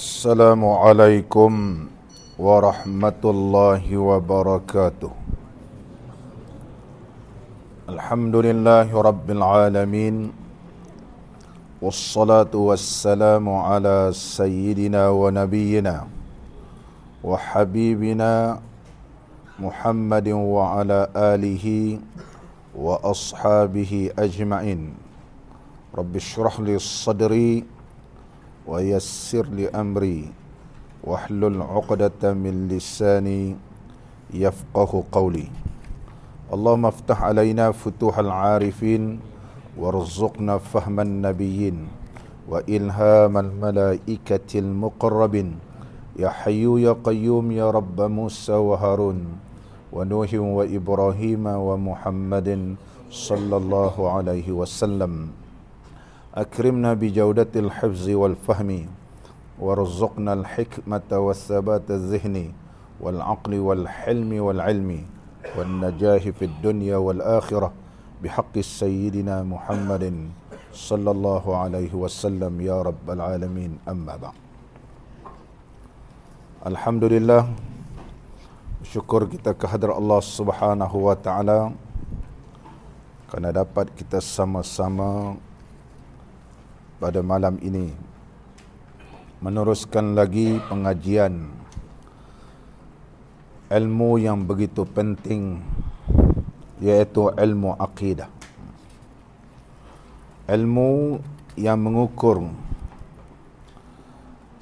السلام عليكم ورحمة الله وبركاته الحمد لله رب العالمين والصلاة والسلام على سيدنا ونبينا وحبيبنا محمد وعلى آله وأصحابه أجمعين رب اشرح لي صدري ويسر لي أمري واحلل عقدة من لساني يفقه قولي اللهم افتح علينا فتوح العارفين وارزقنا فهم النبيين وإلهام الملائكة المقربين يا حي يا قيوم يا رب موسى وهارون ونوح وإبراهيم ومحمد صلى الله عليه وسلم أكرمنا بجودة الحفظ والفهم وارزقنا الحكمة والثبات الذهني والعقل والحلم والعلم والنجاح في الدنيا والآخرة بحق سيدنا محمد صلى الله عليه وسلم يا رب العالمين أما بعد الحمد لله syukur kita kehadrat Allah Subhanahu wa taala kerana dapat kita sama-sama pada malam ini meneruskan lagi pengajian ilmu yang begitu penting iaitu ilmu akidah ilmu yang mengukur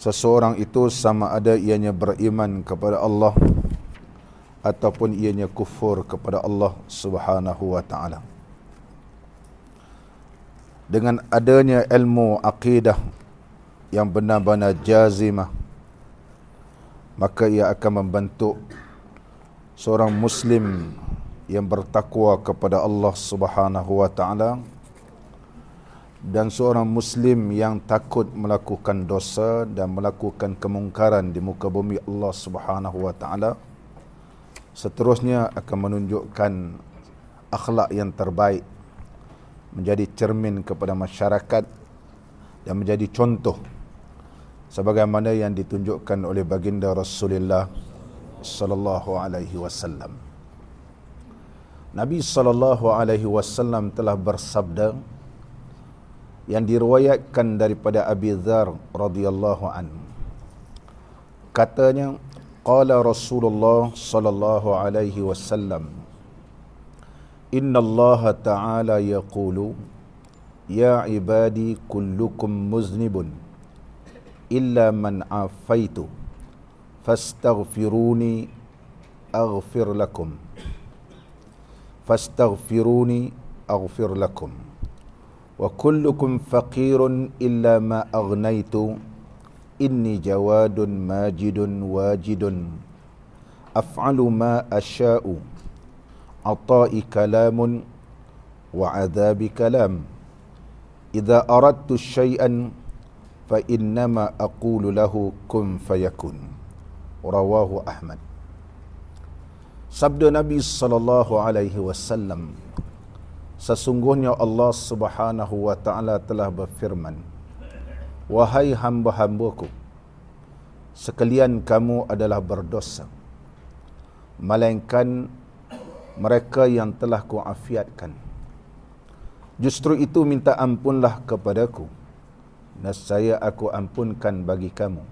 seseorang itu sama ada ianya beriman kepada Allah ataupun ianya kufur kepada Allah Subhanahu wa taala dengan adanya ilmu akidah yang benar-benar jazimah maka ia akan membentuk seorang muslim yang bertakwa kepada Allah Subhanahu wa taala dan seorang muslim yang takut melakukan dosa dan melakukan kemungkaran di muka bumi Allah Subhanahu wa taala seterusnya akan menunjukkan akhlak yang terbaik menjadi cermin kepada masyarakat dan menjadi contoh sebagaimana yang ditunjukkan oleh baginda Rasulullah sallallahu alaihi wasallam Nabi sallallahu alaihi wasallam telah bersabda yang diriwayatkan daripada Abi Dzar radhiyallahu anhu katanya qala Rasulullah sallallahu alaihi wasallam إن الله تعالى يقول يا عبادي كلكم مذنب إلا من عافيت فاستغفروني أغفر لكم فاستغفروني أغفر لكم وكلكم فقير إلا ما أغنيت إني جواد ماجد واجد أفعل ما أشاء عطائي كلام وعذابي كلام إذا أردت شيئا فإنما أقول له كن fayakun. Rawahu Ahmad. Sabda Nabi sallallahu alaihi wasallam Sesungguhnya Allah Subhanahu wa taala telah berfirman Wahai hamba-hambaku sekalian kamu adalah berdosa melainkan mereka yang telah ku afiatkan. Justru itu minta ampunlah kepadaku. Nasaya aku ampunkan bagi kamu.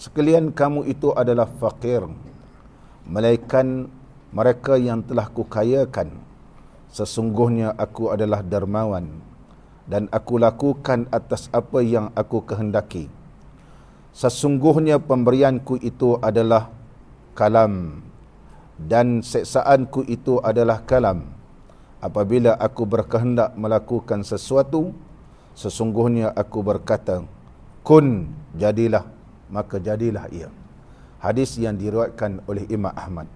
Sekalian kamu itu adalah fakir. Melainkan mereka yang telah ku kayakan. Sesungguhnya aku adalah dermawan. Dan aku lakukan atas apa yang aku kehendaki. Sesungguhnya pemberianku itu adalah kalam dan seksaanku itu adalah kalam apabila aku berkehendak melakukan sesuatu sesungguhnya aku berkata kun jadilah maka jadilah ia hadis yang diriwayatkan oleh Imam Ahmad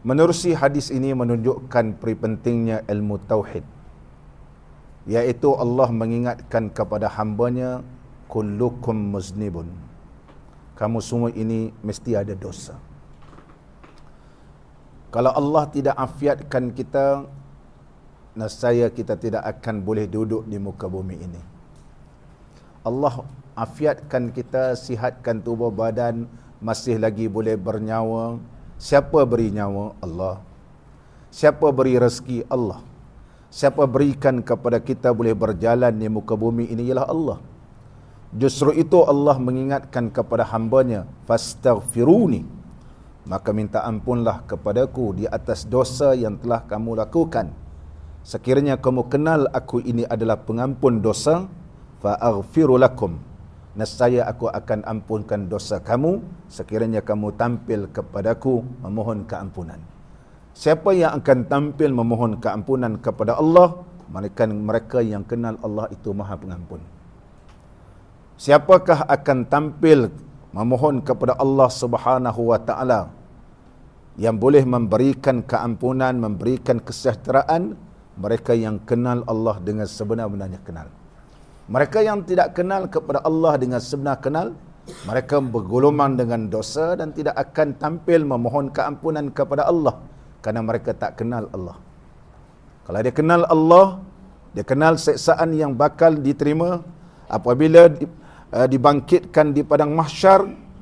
menerusi hadis ini menunjukkan peripentingnya ilmu tauhid iaitu Allah mengingatkan kepada hambanya kullukum muznibun kamu semua ini mesti ada dosa kalau Allah tidak afiatkan kita nasaya kita tidak akan boleh duduk di muka bumi ini. Allah afiatkan kita, sihatkan tubuh badan, masih lagi boleh bernyawa. Siapa beri nyawa? Allah. Siapa beri rezeki? Allah. Siapa berikan kepada kita boleh berjalan di muka bumi ini ialah Allah. Justru itu Allah mengingatkan kepada hambanya, فَاسْتَغْفِرُونِي maka minta ampunlah kepadaku di atas dosa yang telah kamu lakukan. Sekiranya kamu kenal aku ini adalah pengampun dosa, fa'aghfiru lakum. Nescaya aku akan ampunkan dosa kamu sekiranya kamu tampil kepadaku memohon keampunan. Siapa yang akan tampil memohon keampunan kepada Allah, mereka mereka yang kenal Allah itu Maha Pengampun. Siapakah akan tampil memohon kepada Allah Subhanahu wa taala yang boleh memberikan keampunan, memberikan kesejahteraan mereka yang kenal Allah dengan sebenar-benarnya kenal. Mereka yang tidak kenal kepada Allah dengan sebenar kenal, mereka bergolongan dengan dosa dan tidak akan tampil memohon keampunan kepada Allah kerana mereka tak kenal Allah. Kalau dia kenal Allah, dia kenal seksaan yang bakal diterima apabila eh, dibangkitkan di padang mahsyar,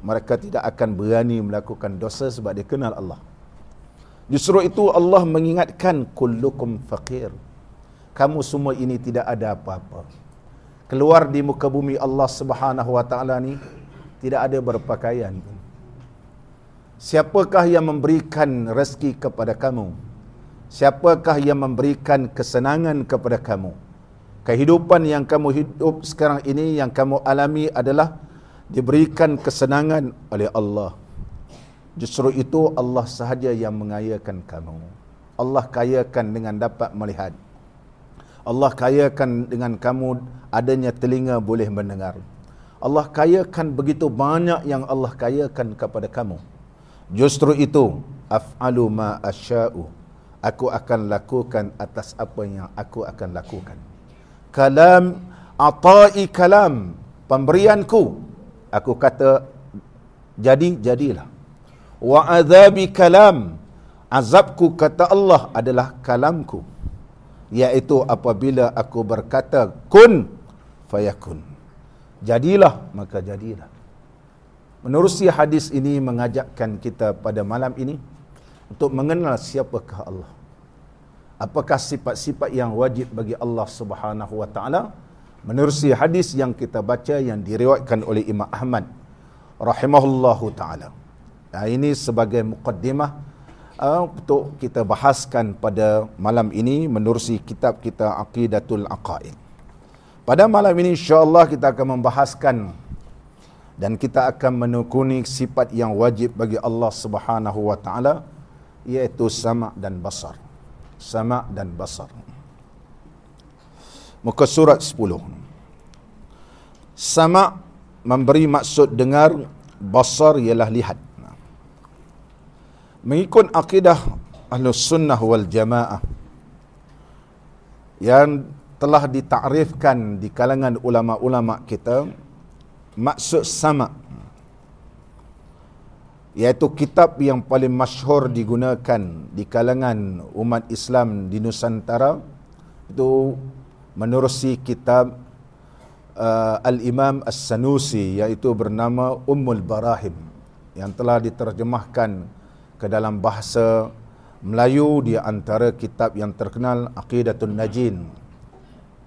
mereka tidak akan berani melakukan dosa sebab dia kenal Allah. Justru itu Allah mengingatkan kullukum faqir. Kamu semua ini tidak ada apa-apa. Keluar di muka bumi Allah Subhanahu wa taala ni tidak ada berpakaian Siapakah yang memberikan rezeki kepada kamu? Siapakah yang memberikan kesenangan kepada kamu? Kehidupan yang kamu hidup sekarang ini yang kamu alami adalah diberikan kesenangan oleh Allah. Justru itu Allah sahaja yang mengayakan kamu. Allah kayakan dengan dapat melihat. Allah kayakan dengan kamu adanya telinga boleh mendengar. Allah kayakan begitu banyak yang Allah kayakan kepada kamu. Justru itu, af'alu ma asya'u. Aku akan lakukan atas apa yang aku akan lakukan. Kalam, atai kalam, pemberianku aku kata jadi jadilah wa azabi kalam azabku kata Allah adalah kalamku iaitu apabila aku berkata kun fayakun jadilah maka jadilah menerusi hadis ini mengajakkan kita pada malam ini untuk mengenal siapakah Allah apakah sifat-sifat yang wajib bagi Allah Subhanahu wa taala menerusi hadis yang kita baca yang diriwayatkan oleh Imam Ahmad rahimahullahu taala. Nah, ini sebagai mukaddimah uh, untuk kita bahaskan pada malam ini menerusi kitab kita Aqidatul Aqaid. Pada malam ini insya-Allah kita akan membahaskan dan kita akan menekuni sifat yang wajib bagi Allah Subhanahu wa taala iaitu sama' dan basar. Sama' dan basar muka surat 10 sama memberi maksud dengar basar ialah lihat mengikut akidah ahlu sunnah wal jamaah yang telah ditakrifkan di kalangan ulama-ulama kita maksud sama iaitu kitab yang paling masyhur digunakan di kalangan umat Islam di Nusantara itu menerusi kitab uh, Al-Imam As-Sanusi yaitu bernama Ummul Barahim yang telah diterjemahkan ke dalam bahasa Melayu di antara kitab yang terkenal Aqidatul Najin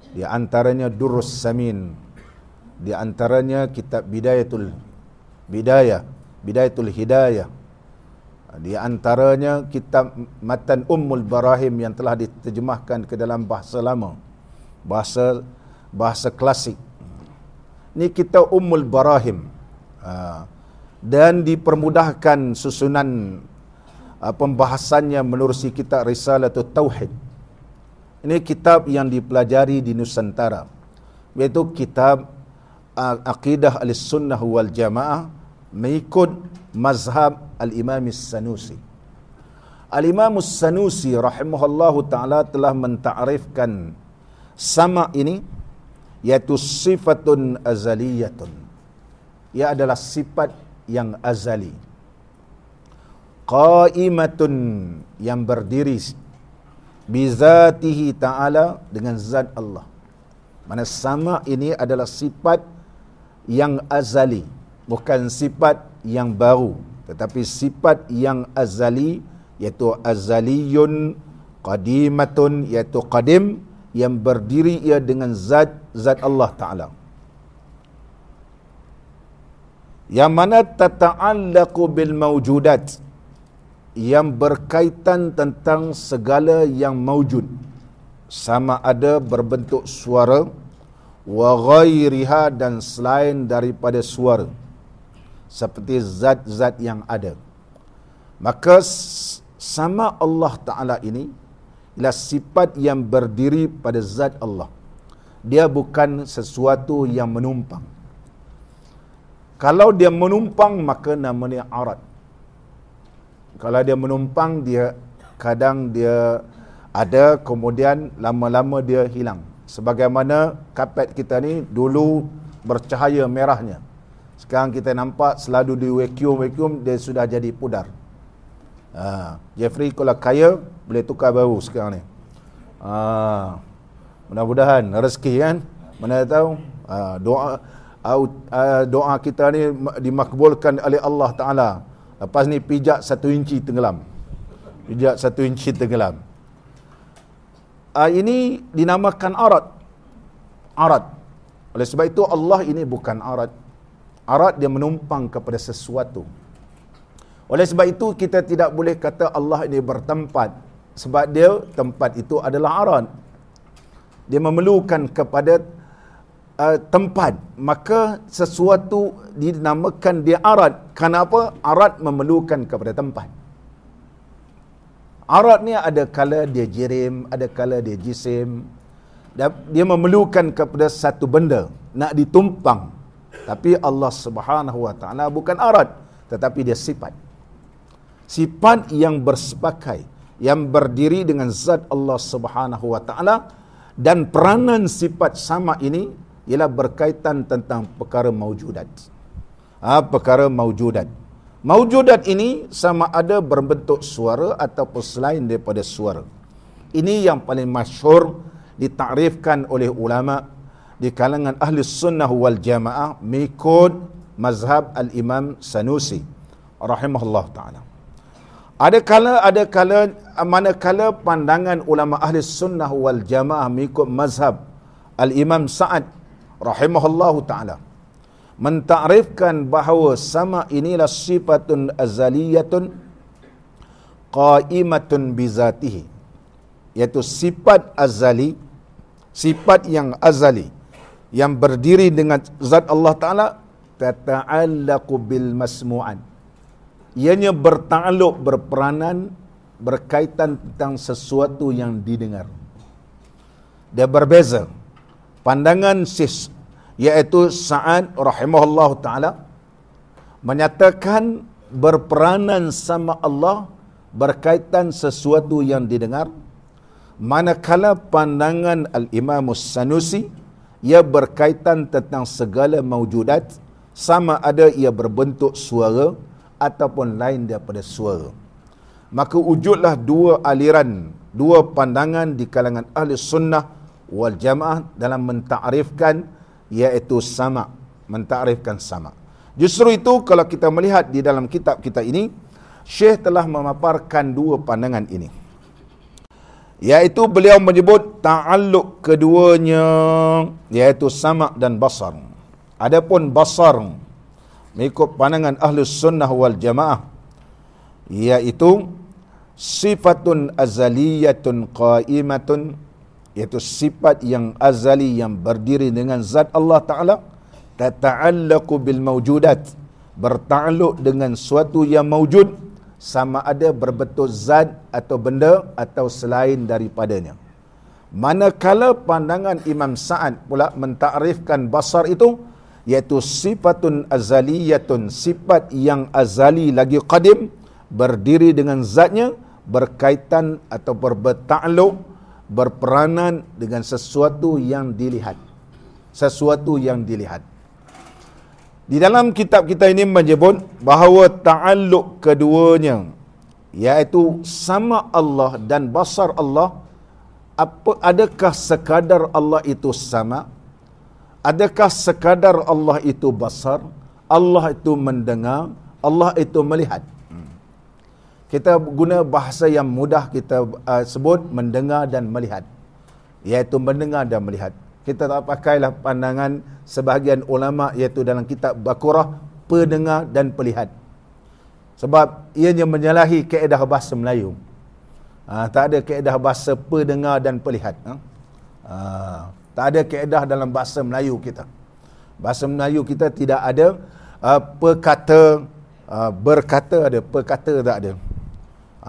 di antaranya Durus Samin di antaranya kitab Bidayatul Bidaya, Bidayatul Hidayah di antaranya kitab Matan Ummul Barahim yang telah diterjemahkan ke dalam bahasa lama bahasa bahasa klasik. Ni kita Ummul Barahim. Ah, dan dipermudahkan susunan ah, pembahasannya menerusi kitab atau Tauhid. Ini kitab yang dipelajari di Nusantara. Iaitu kitab ah, Aqidah Al-Sunnah Wal-Jamaah mengikut mazhab Al-Imam Sanusi. Al-Imam Sanusi rahimahullahu taala telah mentakrifkan sama ini yaitu sifatun azaliyatun ia adalah sifat yang azali qaimatun yang berdiri bizatihi ta'ala dengan zat Allah mana sama ini adalah sifat yang azali bukan sifat yang baru tetapi sifat yang azali yaitu azaliyun qadimatun yaitu qadim yang berdiri ia dengan zat zat Allah Taala. Yang mana tata'allaku bil mawjudat yang berkaitan tentang segala yang mawjud sama ada berbentuk suara wa ghairiha dan selain daripada suara seperti zat-zat yang ada maka sama Allah Ta'ala ini ialah sifat yang berdiri pada zat Allah. Dia bukan sesuatu yang menumpang. Kalau dia menumpang maka namanya arat. Kalau dia menumpang dia kadang dia ada kemudian lama-lama dia hilang. Sebagaimana kapet kita ni dulu bercahaya merahnya. Sekarang kita nampak selalu di vacuum-vacuum dia sudah jadi pudar. Uh, Jeffrey kalau kaya boleh tukar baru sekarang ni. Ha, mudah-mudahan rezeki kan. Mana tahu ha, doa uh, doa kita ni dimakbulkan oleh Allah Taala. Lepas ni pijak satu inci tenggelam. Pijak satu inci tenggelam. Ha, ini dinamakan arat. Arat. Oleh sebab itu Allah ini bukan arat. Arat dia menumpang kepada sesuatu. Oleh sebab itu kita tidak boleh kata Allah ini bertempat sebab dia tempat itu adalah arad, dia memerlukan kepada uh, tempat maka sesuatu dinamakan dia arad kenapa arad memerlukan kepada tempat arad ni ada kala dia jirim ada kala dia jisim dia memerlukan kepada satu benda nak ditumpang tapi Allah Subhanahu wa taala bukan arad tetapi dia sifat sifat yang bersepakai yang berdiri dengan zat Allah Subhanahu wa taala dan peranan sifat sama ini ialah berkaitan tentang perkara maujudat. Ha, perkara maujudat. Maujudat ini sama ada berbentuk suara ataupun selain daripada suara. Ini yang paling masyhur ditakrifkan oleh ulama di kalangan ahli sunnah wal jamaah mengikut mazhab al-imam Sanusi rahimahullah ta'ala. Ada kala ada kala manakala pandangan ulama ahli sunnah wal jamaah mengikut mazhab Al Imam Sa'ad rahimahullahu taala mentakrifkan bahawa sama inilah sifatun azaliyatun qaimatun bizatihi iaitu sifat azali sifat yang azali yang berdiri dengan zat Allah taala tata'allaqu bil masmu'an ianya bertakluk berperanan berkaitan tentang sesuatu yang didengar dia berbeza pandangan sis iaitu Sa'ad rahimahullah ta'ala menyatakan berperanan sama Allah berkaitan sesuatu yang didengar manakala pandangan al-imam sanusi ia berkaitan tentang segala maujudat sama ada ia berbentuk suara ataupun lain daripada suara. Maka wujudlah dua aliran, dua pandangan di kalangan ahli sunnah wal jamaah dalam mentakrifkan iaitu sama, mentakrifkan sama. Justru itu kalau kita melihat di dalam kitab kita ini, Syekh telah memaparkan dua pandangan ini. Iaitu beliau menyebut ta'alluq keduanya iaitu sama dan basar. Adapun basar mengikut pandangan ahli sunnah wal jamaah iaitu sifatun azaliyatun qaimatun iaitu sifat yang azali yang berdiri dengan zat Allah Ta'ala tata'allaku bil mawjudat berta'alluq dengan suatu yang mawjud sama ada berbetul zat atau benda atau selain daripadanya manakala pandangan Imam Sa'ad pula mentakrifkan basar itu iaitu sifatun azaliyatun sifat yang azali lagi qadim berdiri dengan zatnya berkaitan atau berbetakluk berperanan dengan sesuatu yang dilihat sesuatu yang dilihat di dalam kitab kita ini menyebut bahawa ta'alluq keduanya iaitu sama Allah dan basar Allah apa adakah sekadar Allah itu sama Adakah sekadar Allah itu besar? Allah itu mendengar? Allah itu melihat? Kita guna bahasa yang mudah kita uh, sebut mendengar dan melihat. Iaitu mendengar dan melihat. Kita tak pakailah pandangan sebahagian ulama iaitu dalam kitab Bakurah, pendengar dan pelihat. Sebab ianya menyalahi kaedah bahasa Melayu. Uh, tak ada kaedah bahasa pendengar dan pelihat. Uh, tak ada keedah dalam bahasa Melayu kita. Bahasa Melayu kita tidak ada uh, perkata uh, berkata ada, perkata tak ada.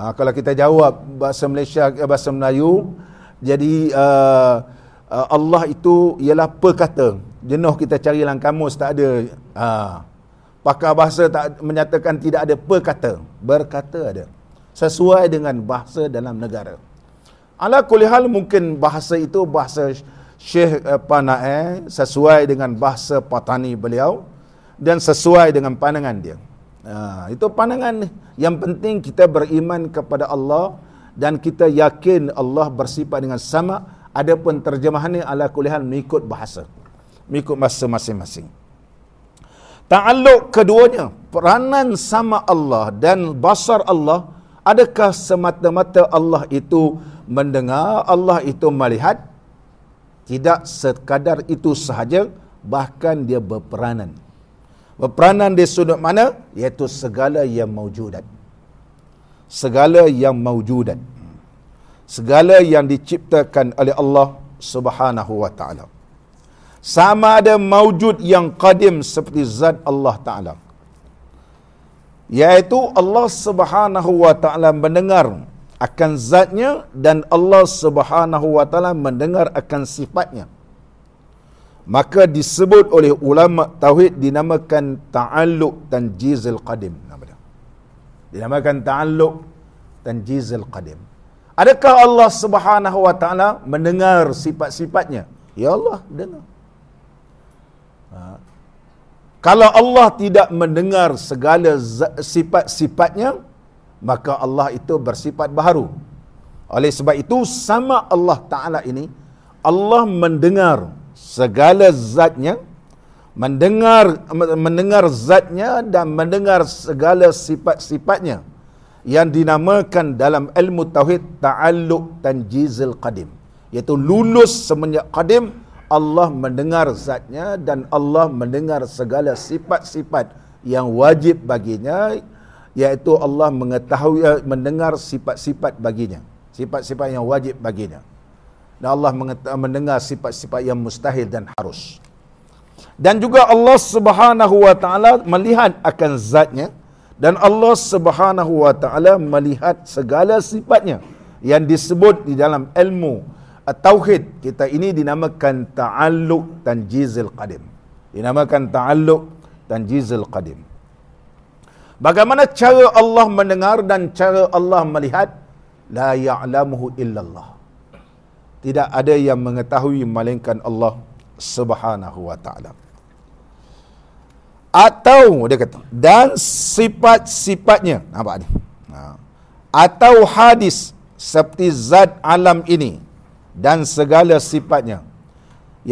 Uh, kalau kita jawab bahasa Malaysia eh, bahasa Melayu jadi uh, uh, Allah itu ialah perkata. Jenuh kita cari dalam kamus tak ada. Uh, pakar bahasa tak menyatakan tidak ada perkata, berkata ada. Sesuai dengan bahasa dalam negara. Ala kulihal mungkin bahasa itu bahasa Syekh apa eh, nak eh, sesuai dengan bahasa patani beliau dan sesuai dengan pandangan dia. Ha, itu pandangan yang penting kita beriman kepada Allah dan kita yakin Allah bersifat dengan sama adapun terjemahan ini ala kulihan mengikut bahasa mengikut bahasa masing-masing ta'alluq keduanya peranan sama Allah dan basar Allah adakah semata-mata Allah itu mendengar Allah itu melihat tidak sekadar itu sahaja bahkan dia berperanan berperanan di sudut mana iaitu segala yang maujudat segala yang maujudat segala yang diciptakan oleh Allah Subhanahu wa taala sama ada maujud yang qadim seperti zat Allah taala iaitu Allah Subhanahu wa taala mendengar akan zatnya dan Allah Subhanahu wa taala mendengar akan sifatnya maka disebut oleh ulama tauhid dinamakan ta'alluq tanjizul qadim nama dia dinamakan ta'alluq tanjizul qadim adakah Allah Subhanahu wa taala mendengar sifat-sifatnya ya Allah dengar ha. kalau Allah tidak mendengar segala sifat-sifatnya maka Allah itu bersifat baharu. Oleh sebab itu sama Allah Taala ini Allah mendengar segala zatnya mendengar mendengar zatnya dan mendengar segala sifat-sifatnya yang dinamakan dalam ilmu tauhid ta'alluq tanjizul qadim iaitu lulus semenjak qadim Allah mendengar zatnya dan Allah mendengar segala sifat-sifat yang wajib baginya iaitu Allah mengetahui eh, mendengar sifat-sifat baginya sifat-sifat yang wajib baginya dan Allah mendengar sifat-sifat yang mustahil dan harus dan juga Allah Subhanahu wa taala melihat akan zatnya dan Allah Subhanahu wa taala melihat segala sifatnya yang disebut di dalam ilmu tauhid kita ini dinamakan ta'alluq tanjizul qadim dinamakan ta'alluq tanjizul qadim Bagaimana cara Allah mendengar dan cara Allah melihat? La ya'lamuhu illallah. Tidak ada yang mengetahui melainkan Allah Subhanahu wa taala. Atau dia kata dan sifat-sifatnya nampak ni. Ha. Atau hadis seperti zat alam ini dan segala sifatnya.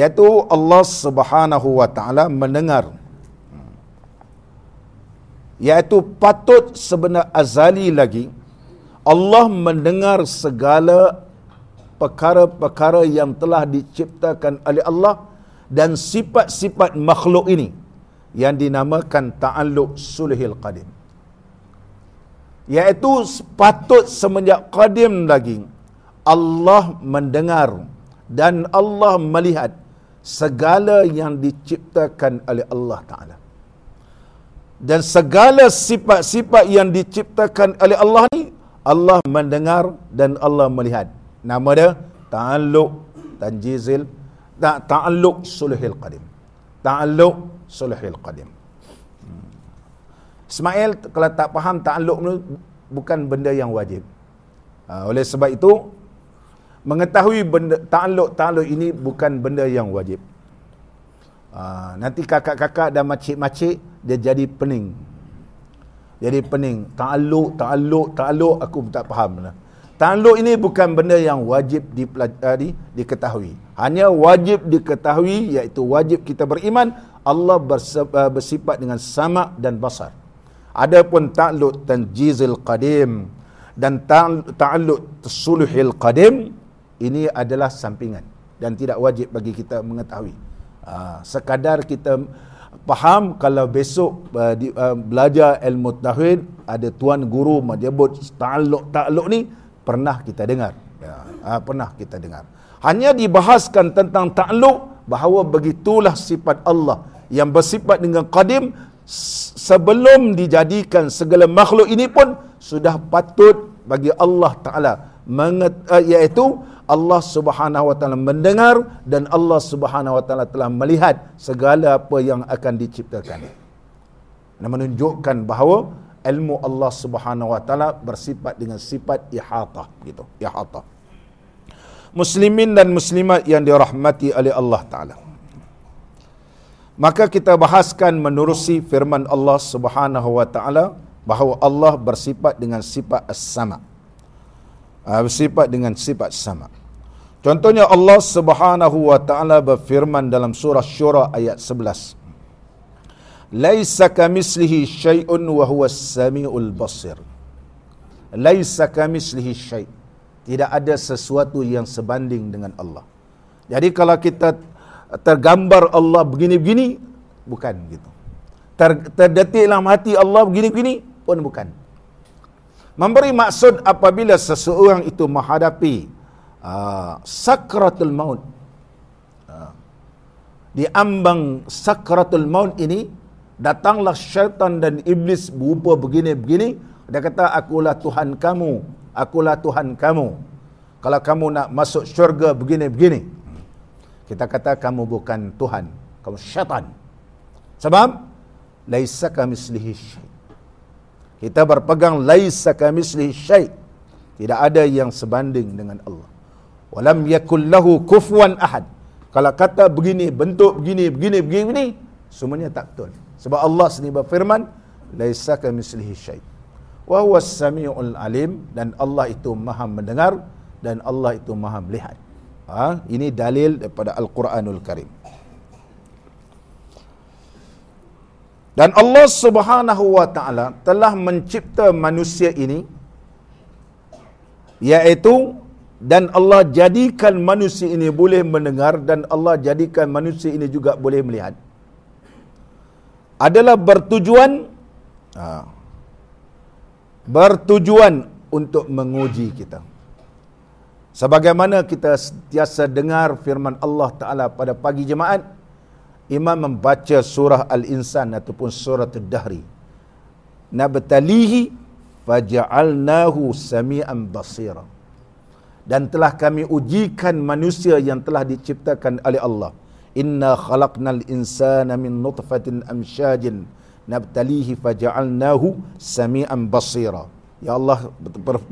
Yaitu Allah Subhanahu wa taala mendengar iaitu patut sebenar azali lagi Allah mendengar segala perkara-perkara yang telah diciptakan oleh Allah dan sifat-sifat makhluk ini yang dinamakan ta'alluq sulhil qadim iaitu patut semenjak qadim lagi Allah mendengar dan Allah melihat segala yang diciptakan oleh Allah taala dan segala sifat-sifat yang diciptakan oleh Allah ni Allah mendengar dan Allah melihat nama dia ta'alluq tanjizil tak ta'alluq sulhil qadim ta'alluq sulhil qadim hmm. Ismail kalau tak faham ta'alluq ni bukan benda yang wajib ha, oleh sebab itu mengetahui benda ta'alluq ta'alluq ini bukan benda yang wajib ha, nanti kakak-kakak dan makcik-makcik dia jadi pening jadi pening ta'aluk ta'aluk ta'aluk aku tak faham lah. ta'aluk ini bukan benda yang wajib dipelajari eh, diketahui hanya wajib diketahui iaitu wajib kita beriman Allah eh, bersifat dengan sama dan basar adapun ta'aluk jizil qadim dan ta'aluk tersuluhil qadim ini adalah sampingan dan tidak wajib bagi kita mengetahui ah, sekadar kita faham kalau besok uh, di, uh, belajar ilmu tauhid ada tuan guru menyebut ta'alluq ta'alluq ni pernah kita dengar ya uh, pernah kita dengar hanya dibahaskan tentang ta'alluq bahawa begitulah sifat Allah yang bersifat dengan qadim sebelum dijadikan segala makhluk ini pun sudah patut bagi Allah taala menget, uh, iaitu Allah Subhanahu wa taala mendengar dan Allah Subhanahu wa taala telah melihat segala apa yang akan diciptakan. Dan menunjukkan bahawa ilmu Allah Subhanahu wa taala bersifat dengan sifat ihata gitu, ihata. Muslimin dan muslimat yang dirahmati oleh Allah taala. Maka kita bahaskan menerusi firman Allah Subhanahu wa taala bahawa Allah bersifat dengan sifat as-sama. Ah, bersifat dengan sifat sama. Contohnya Allah Subhanahu wa taala berfirman dalam surah Syura ayat 11. Laisa kamislihi syai'un wa huwas samiul basir. Laisa kamislihi syai'. Tidak ada sesuatu yang sebanding dengan Allah. Jadi kalau kita tergambar Allah begini-begini bukan gitu. Ter, terdetiklah mati Allah begini-begini pun bukan. Memberi maksud apabila seseorang itu menghadapi sakratul maut. Di ambang sakratul maut ini datanglah syaitan dan iblis berupa begini-begini dia kata akulah tuhan kamu, akulah tuhan kamu. Kalau kamu nak masuk syurga begini-begini. Kita kata kamu bukan tuhan, kamu syaitan. Sebab laisa kamislihi syai. Kita berpegang laisa kamislihi syai. Tidak ada yang sebanding dengan Allah walam yakul lahu ahad kalau kata begini bentuk begini begini begini, begini semuanya tak betul sebab Allah sendiri berfirman laisa kamislihi syai wa huwa samiul alim dan Allah itu maha mendengar dan Allah itu maha melihat ha? ini dalil daripada al-Quranul Karim dan Allah Subhanahu wa taala telah mencipta manusia ini iaitu dan Allah jadikan manusia ini boleh mendengar dan Allah jadikan manusia ini juga boleh melihat adalah bertujuan ha, bertujuan untuk menguji kita sebagaimana kita sentiasa dengar firman Allah taala pada pagi jemaat imam membaca surah al-insan ataupun surah ad-dahri nabtalihi faj'alnahu samian basira dan telah kami ujikan manusia yang telah diciptakan oleh Allah. Inna khalaqnal insana min nutfatin amsyajin nabtalihi faja'alnahu sami'an basira. Ya Allah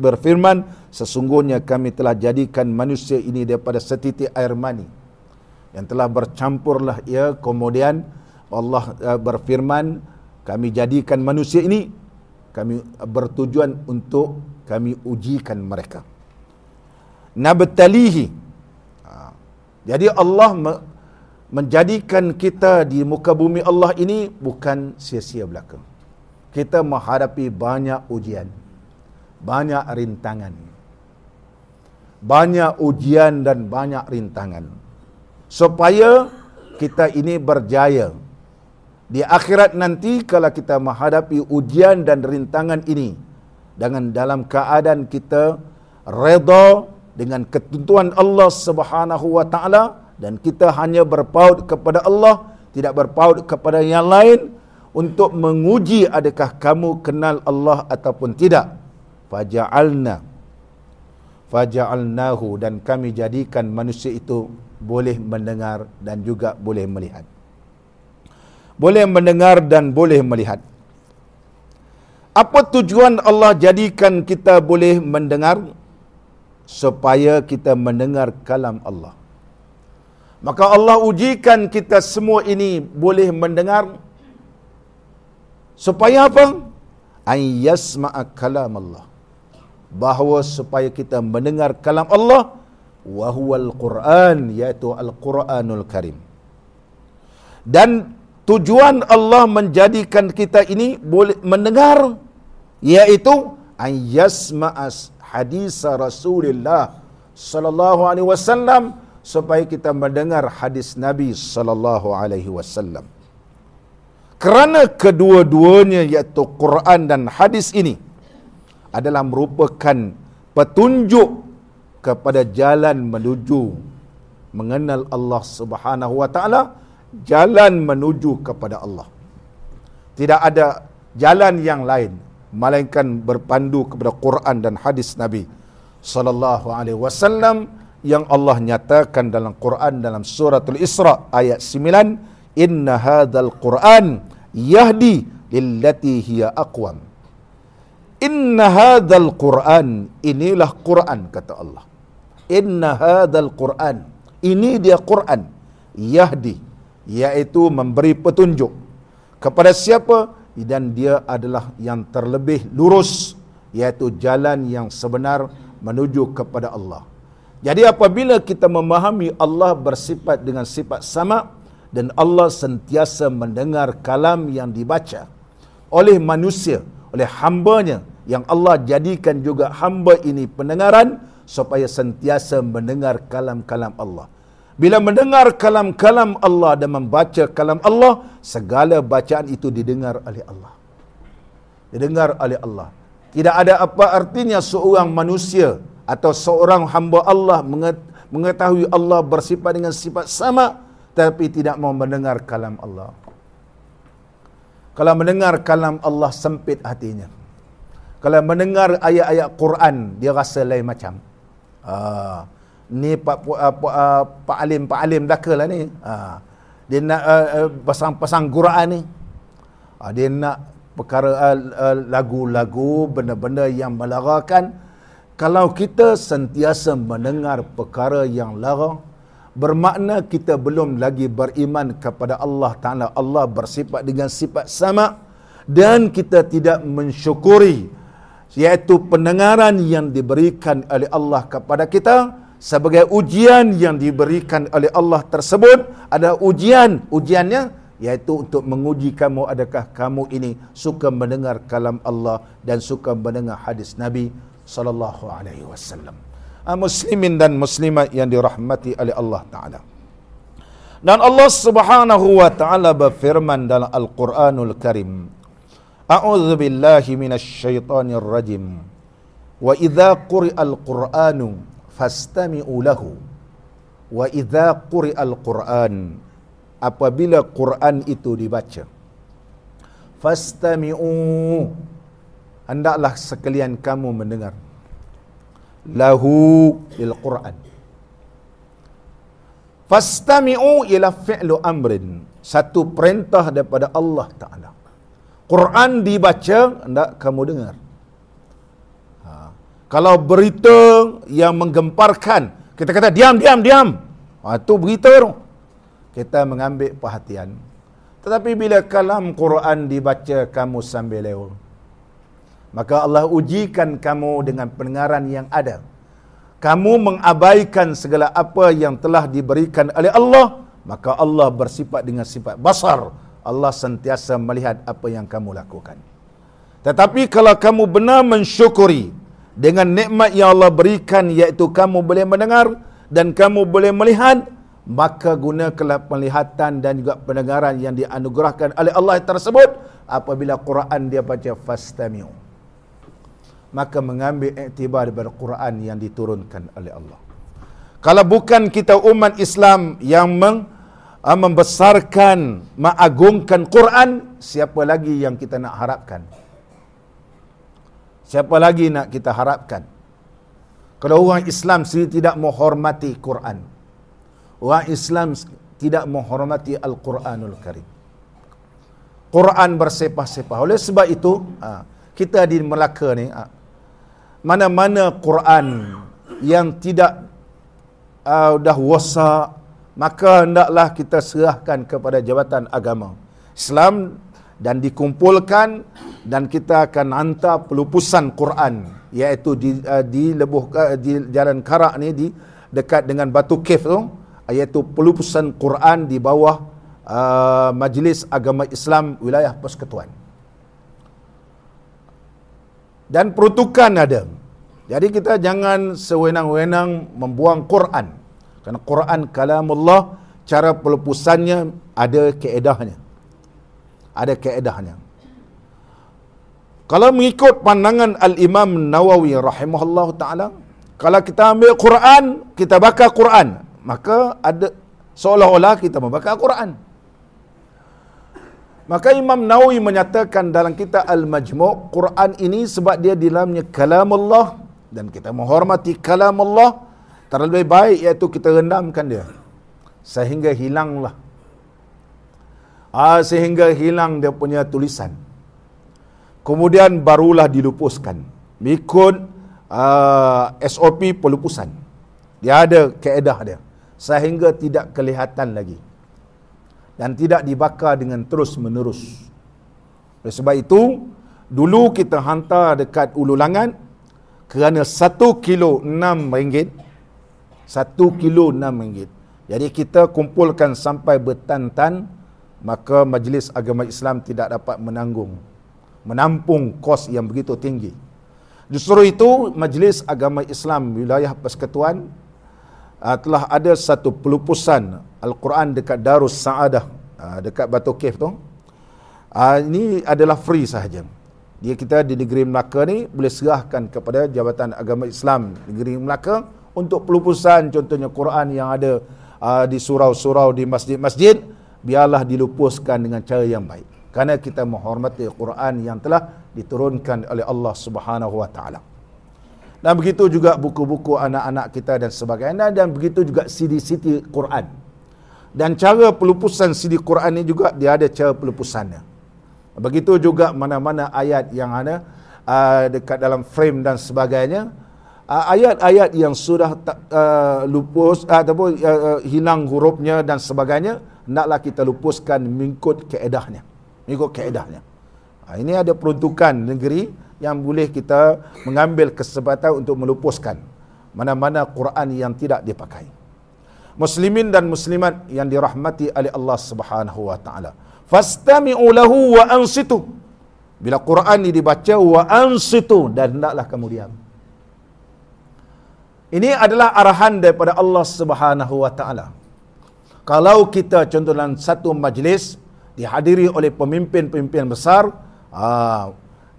berfirman, sesungguhnya kami telah jadikan manusia ini daripada setitik air mani yang telah bercampurlah ia kemudian Allah eh, berfirman kami jadikan manusia ini kami eh, bertujuan untuk kami ujikan mereka nabtalihi ha. jadi Allah menjadikan kita di muka bumi Allah ini bukan sia-sia belaka kita menghadapi banyak ujian banyak rintangan banyak ujian dan banyak rintangan supaya kita ini berjaya di akhirat nanti kalau kita menghadapi ujian dan rintangan ini dengan dalam keadaan kita redha dengan ketentuan Allah Subhanahu wa taala dan kita hanya berpaut kepada Allah tidak berpaut kepada yang lain untuk menguji adakah kamu kenal Allah ataupun tidak faja'alna faja'alnahu dan kami jadikan manusia itu boleh mendengar dan juga boleh melihat boleh mendengar dan boleh melihat apa tujuan Allah jadikan kita boleh mendengar supaya kita mendengar kalam Allah. Maka Allah ujikan kita semua ini boleh mendengar supaya apa? An yasma'a kalam Allah. Bahawa supaya kita mendengar kalam Allah wa Al Quran iaitu al-Quranul Karim. Dan tujuan Allah menjadikan kita ini boleh mendengar iaitu an yasma'a hadis Rasulullah sallallahu alaihi wasallam supaya kita mendengar hadis Nabi sallallahu alaihi wasallam. Kerana kedua-duanya iaitu Quran dan hadis ini adalah merupakan petunjuk kepada jalan menuju mengenal Allah Subhanahu wa taala, jalan menuju kepada Allah. Tidak ada jalan yang lain melainkan berpandu kepada Quran dan hadis Nabi sallallahu alaihi wasallam yang Allah nyatakan dalam Quran dalam suratul Isra ayat 9 inna hadal quran yahdi lillati hiya aqwam inna hadal quran inilah Quran kata Allah inna hadal quran ini dia Quran yahdi yaitu memberi petunjuk kepada siapa dan dia adalah yang terlebih lurus iaitu jalan yang sebenar menuju kepada Allah. Jadi apabila kita memahami Allah bersifat dengan sifat sama dan Allah sentiasa mendengar kalam yang dibaca oleh manusia, oleh hambanya yang Allah jadikan juga hamba ini pendengaran supaya sentiasa mendengar kalam-kalam Allah. Bila mendengar kalam-kalam Allah dan membaca kalam Allah, segala bacaan itu didengar oleh Allah. Didengar oleh Allah. Tidak ada apa artinya seorang manusia atau seorang hamba Allah mengetahui Allah bersifat dengan sifat sama tapi tidak mau mendengar kalam Allah. Kalau mendengar kalam Allah sempit hatinya. Kalau mendengar ayat-ayat Quran dia rasa lain macam. Ah. Uh ni Pak uh, Pak, uh, Pak Alim Pak Alim dakalah ni. Ha. Dia nak uh, uh, pasang-pasang Quran ni. Ha. dia nak perkara uh, uh, lagu-lagu benda-benda yang melarakan. Kalau kita sentiasa mendengar perkara yang larang, bermakna kita belum lagi beriman kepada Allah Taala. Allah bersifat dengan sifat sama dan kita tidak mensyukuri iaitu pendengaran yang diberikan oleh Allah kepada kita sebagai ujian yang diberikan oleh Allah tersebut ada ujian ujiannya yaitu untuk menguji kamu adakah kamu ini suka mendengar kalam Allah dan suka mendengar hadis Nabi sallallahu alaihi wasallam ah, muslimin dan muslimat yang dirahmati oleh Allah taala dan Allah Subhanahu wa taala berfirman dalam Al-Qur'anul Karim A'udzu billahi minasy syaithanir rajim wa idza quri'al qur'anu fastami'u lahu wa idza quri'al qur'an apabila Quran itu dibaca fastami'u hendaklah sekalian kamu mendengar lahu il Quran fastami'u ila fi'lu amrin satu perintah daripada Allah Taala Quran dibaca hendak kamu dengar kalau berita yang menggemparkan kita kata diam diam diam itu ah, ha, berita tu kita mengambil perhatian tetapi bila kalam Quran dibaca kamu sambil lewat maka Allah ujikan kamu dengan pendengaran yang ada kamu mengabaikan segala apa yang telah diberikan oleh Allah maka Allah bersifat dengan sifat basar Allah sentiasa melihat apa yang kamu lakukan tetapi kalau kamu benar mensyukuri dengan nikmat yang Allah berikan iaitu kamu boleh mendengar dan kamu boleh melihat maka gunakanlah penglihatan dan juga pendengaran yang dianugerahkan oleh Allah tersebut apabila Quran dia baca fastamiu maka mengambil iktibar daripada Quran yang diturunkan oleh Allah kalau bukan kita umat Islam yang meng, ah, membesarkan, mengagungkan Quran, siapa lagi yang kita nak harapkan? Siapa lagi nak kita harapkan? Kalau orang Islam sendiri tidak menghormati Quran. Orang Islam tidak menghormati Al-Quranul Karim. Quran bersepah-sepah. Oleh sebab itu, ha, kita di Melaka ni, ha, mana-mana Quran yang tidak uh, dah wasak, maka hendaklah kita serahkan kepada Jabatan Agama. Islam dan dikumpulkan dan kita akan hantar pelupusan Quran iaitu di uh, di lebuh uh, di jalan Karak ni di dekat dengan Batu Kef tu iaitu pelupusan Quran di bawah uh, Majlis Agama Islam wilayah Persekutuan. Dan perutukan ada. Jadi kita jangan sewenang-wenang membuang Quran. Kerana Quran kalamullah cara pelupusannya ada keedahnya ada kaedahnya. Kalau mengikut pandangan Al-Imam Nawawi rahimahullah ta'ala, kalau kita ambil Quran, kita bakar Quran, maka ada seolah-olah kita membakar Quran. Maka Imam Nawawi menyatakan dalam kita Al-Majmu' Quran ini sebab dia di dalamnya kalam Allah dan kita menghormati kalam Allah terlebih baik iaitu kita rendamkan dia sehingga hilanglah Ah sehingga hilang dia punya tulisan. Kemudian barulah dilupuskan. Mikut uh, ah, SOP pelupusan. Dia ada keedah dia. Sehingga tidak kelihatan lagi. Dan tidak dibakar dengan terus menerus. Oleh sebab itu, dulu kita hantar dekat ululangan kerana satu kilo enam ringgit. Satu kilo enam ringgit. Jadi kita kumpulkan sampai bertan-tan maka majlis agama Islam tidak dapat menanggung menampung kos yang begitu tinggi justru itu majlis agama Islam wilayah persekutuan uh, telah ada satu pelupusan Al-Quran dekat Darus Saadah uh, dekat Batu Kef tu uh, ini adalah free sahaja dia kita di negeri Melaka ni boleh serahkan kepada Jabatan Agama Islam negeri Melaka untuk pelupusan contohnya Quran yang ada uh, di surau-surau di masjid-masjid biarlah dilupuskan dengan cara yang baik kerana kita menghormati Quran yang telah diturunkan oleh Allah Subhanahu wa taala. Dan begitu juga buku-buku anak-anak kita dan sebagainya dan begitu juga CD-CD Quran. Dan cara pelupusan CD Quran ini juga dia ada cara pelupusannya. Begitu juga mana-mana ayat yang ada uh, dekat dalam frame dan sebagainya uh, ayat-ayat yang sudah uh, lupus uh, ataupun uh, hilang hurufnya dan sebagainya naklah kita lupuskan mengikut keedahnya. Mengikut keedahnya. Ha, ini ada peruntukan negeri yang boleh kita mengambil kesempatan untuk melupuskan mana-mana Quran yang tidak dipakai. Muslimin dan muslimat yang dirahmati oleh Allah Subhanahu wa taala. Fastami'u lahu wa ansitu. Bila Quran ini dibaca wa ansitu dan naklah kemudian. Ini adalah arahan daripada Allah Subhanahu wa taala kalau kita contoh dalam satu majlis dihadiri oleh pemimpin-pemimpin besar aa, ah,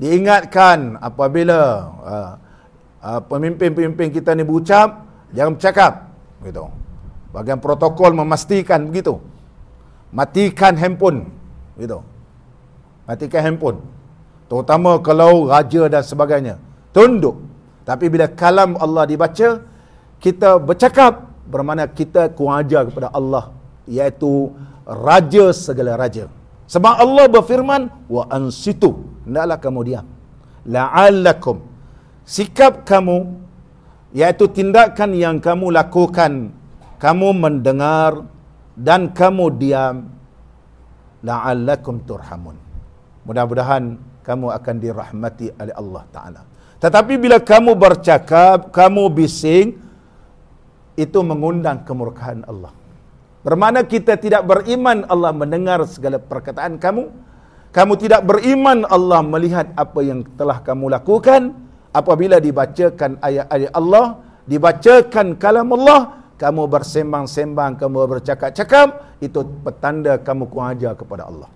diingatkan apabila ah, ah, pemimpin-pemimpin kita ni berucap jangan bercakap begitu bagian protokol memastikan begitu matikan handphone begitu matikan handphone terutama kalau raja dan sebagainya tunduk tapi bila kalam Allah dibaca kita bercakap bermakna kita kurang ajar kepada Allah iaitu raja segala raja. Sebab Allah berfirman wa ansitu, hendaklah kamu diam. La'allakum sikap kamu iaitu tindakan yang kamu lakukan, kamu mendengar dan kamu diam la'allakum turhamun. Mudah-mudahan kamu akan dirahmati oleh Allah Taala. Tetapi bila kamu bercakap, kamu bising itu mengundang kemurkaan Allah. Bermakna kita tidak beriman Allah mendengar segala perkataan kamu. Kamu tidak beriman Allah melihat apa yang telah kamu lakukan. Apabila dibacakan ayat-ayat Allah, dibacakan kalam Allah, kamu bersembang-sembang, kamu bercakap-cakap, itu petanda kamu kuaja kepada Allah.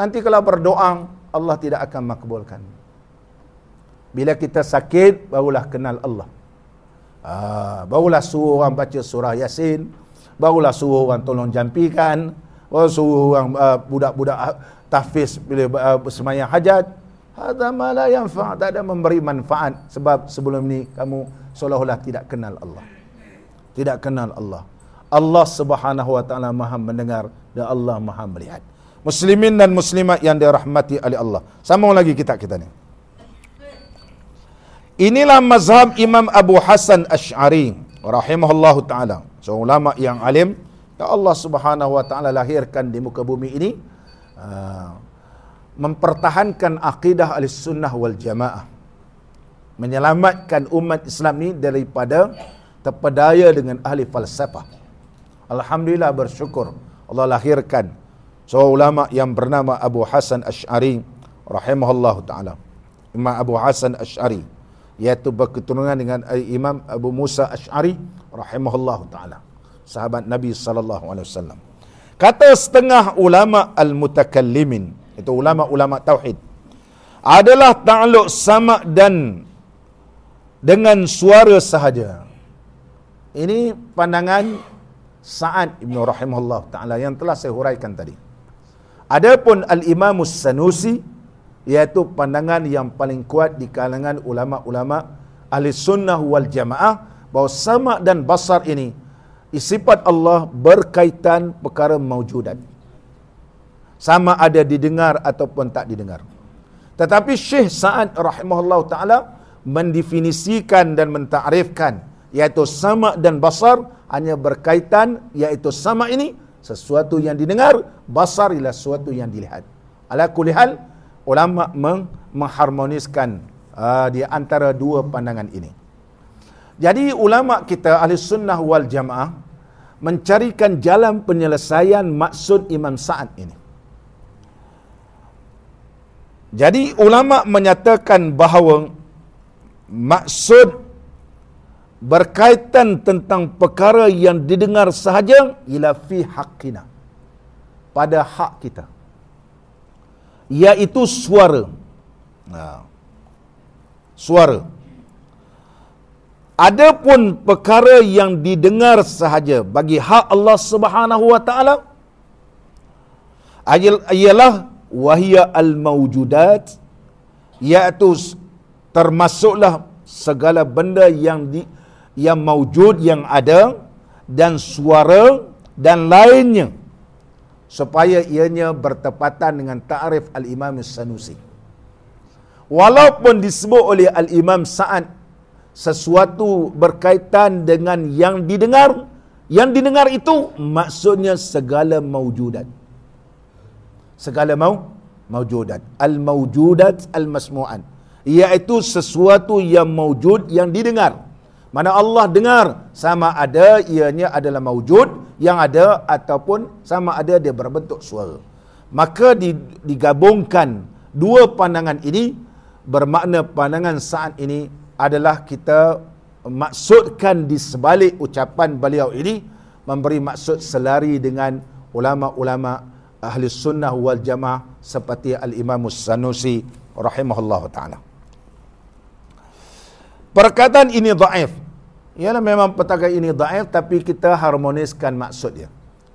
Nanti kalau berdoa, Allah tidak akan makbulkan. Bila kita sakit, barulah kenal Allah. Ah, barulah suruh orang baca surah Yasin, barulah suruh orang tolong jampikan Oh suruh orang uh, budak-budak uh, tafiz, bila uh, semayang hajat hadza ma la yanfa tak ada memberi manfaat sebab sebelum ni kamu seolah-olah tidak kenal Allah tidak kenal Allah Allah Subhanahu wa taala Maha mendengar dan Allah Maha melihat muslimin dan muslimat yang dirahmati oleh Allah sambung lagi kita kita ni inilah mazhab Imam Abu Hasan Ash'ari rahimahullahu taala seorang ulama yang alim yang Allah Subhanahu wa taala lahirkan di muka bumi ini uh, mempertahankan akidah al-sunnah wal jamaah menyelamatkan umat Islam ini daripada terpedaya dengan ahli falsafah alhamdulillah bersyukur Allah lahirkan seorang ulama yang bernama Abu Hasan Asy'ari rahimahullahu taala Imam Abu Hasan Asy'ari iaitu berketurunan dengan eh, Imam Abu Musa Ash'ari rahimahullah ta'ala sahabat Nabi sallallahu alaihi wasallam kata setengah ulama al-mutakallimin itu ulama-ulama tauhid adalah ta'luk sama dan dengan suara sahaja ini pandangan Sa'ad Ibn Rahimahullah Ta'ala yang telah saya huraikan tadi. Adapun al Imamus Sanusi iaitu pandangan yang paling kuat di kalangan ulama-ulama ahli sunnah wal jamaah bahawa sama dan basar ini sifat Allah berkaitan perkara maujudat sama ada didengar ataupun tak didengar tetapi Syekh Sa'ad rahimahullah ta'ala mendefinisikan dan mentarifkan iaitu sama dan basar hanya berkaitan iaitu sama ini sesuatu yang didengar basar ialah sesuatu yang dilihat ala kulihal hal ulama meng- mengharmoniskan uh, di antara dua pandangan ini. Jadi ulama kita ahli sunnah wal jamaah mencarikan jalan penyelesaian maksud Imam Sa'ad ini. Jadi ulama menyatakan bahawa maksud berkaitan tentang perkara yang didengar sahaja ila fi haqqina pada hak kita iaitu suara. Ha. Suara. Adapun perkara yang didengar sahaja bagi hak Allah Subhanahu Wa Taala ialah wahya al-maujudat iaitu termasuklah segala benda yang di, yang maujud yang ada dan suara dan lainnya supaya ianya bertepatan dengan ta'rif al-Imam Sanusi. Walaupun disebut oleh al-Imam Sa'ad sesuatu berkaitan dengan yang didengar, yang didengar itu maksudnya segala maujudat. Segala mau maujudat, al-maujudat al-masmu'an, iaitu sesuatu yang maujud yang didengar. Mana Allah dengar sama ada ianya adalah maujud yang ada ataupun sama ada dia berbentuk suara. Maka digabungkan dua pandangan ini bermakna pandangan saat ini adalah kita maksudkan di sebalik ucapan beliau ini memberi maksud selari dengan ulama-ulama ahli sunnah wal jamaah seperti al-imam sanusi rahimahullah ta'ala. Perkataan ini daif. Ialah memang petaka ini daif tapi kita harmoniskan maksudnya.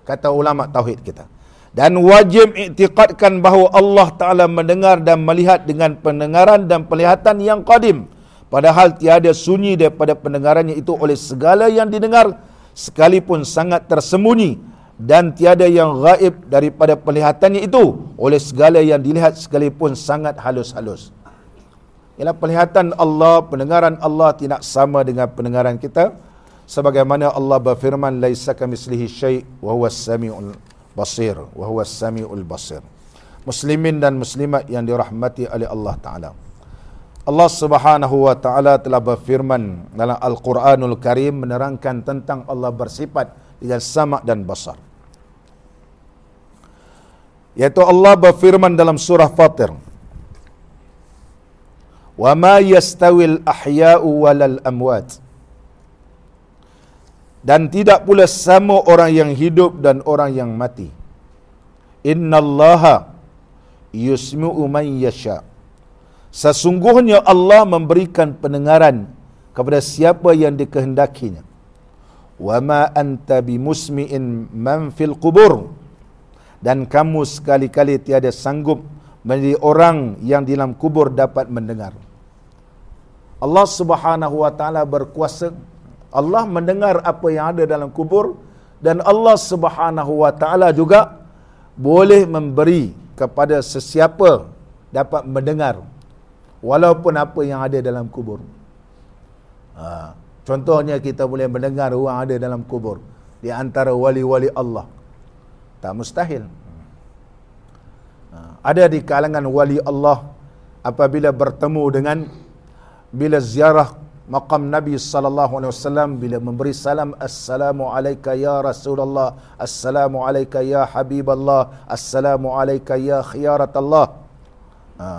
Kata ulama tauhid kita. Dan wajib iktiqadkan bahawa Allah Ta'ala mendengar dan melihat dengan pendengaran dan penglihatan yang qadim. Padahal tiada sunyi daripada pendengarannya itu oleh segala yang didengar sekalipun sangat tersembunyi dan tiada yang gaib daripada penglihatannya itu oleh segala yang dilihat sekalipun sangat halus-halus ialah penglihatan Allah, pendengaran Allah tidak sama dengan pendengaran kita sebagaimana Allah berfirman laisa kamislihi syai' wa huwa samiul basir wa huwa samiul basir. Muslimin dan muslimat yang dirahmati oleh Allah taala. Allah Subhanahu wa taala telah berfirman dalam Al-Quranul Karim menerangkan tentang Allah bersifat yang sama dan besar. Yaitu Allah berfirman dalam surah Fatir wa ma yastawil ahya'u walal amwat dan tidak pula sama orang yang hidup dan orang yang mati innallaha yusmi'u man yasha sesungguhnya Allah memberikan pendengaran kepada siapa yang dikehendakinya wa ma anta bimusmi'in man fil qubur dan kamu sekali-kali tiada sanggup menjadi orang yang di dalam kubur dapat mendengar. Allah Subhanahu wa taala berkuasa. Allah mendengar apa yang ada dalam kubur dan Allah Subhanahu wa taala juga boleh memberi kepada sesiapa dapat mendengar walaupun apa yang ada dalam kubur. Ha, contohnya kita boleh mendengar orang ada dalam kubur di antara wali-wali Allah. Tak mustahil. Ha, ada di kalangan wali Allah apabila bertemu dengan bila ziarah maqam Nabi sallallahu alaihi wasallam bila memberi salam assalamu alayka ya Rasulullah assalamu alayka ya Habiballah assalamu alayka ya khiyaratullah ha.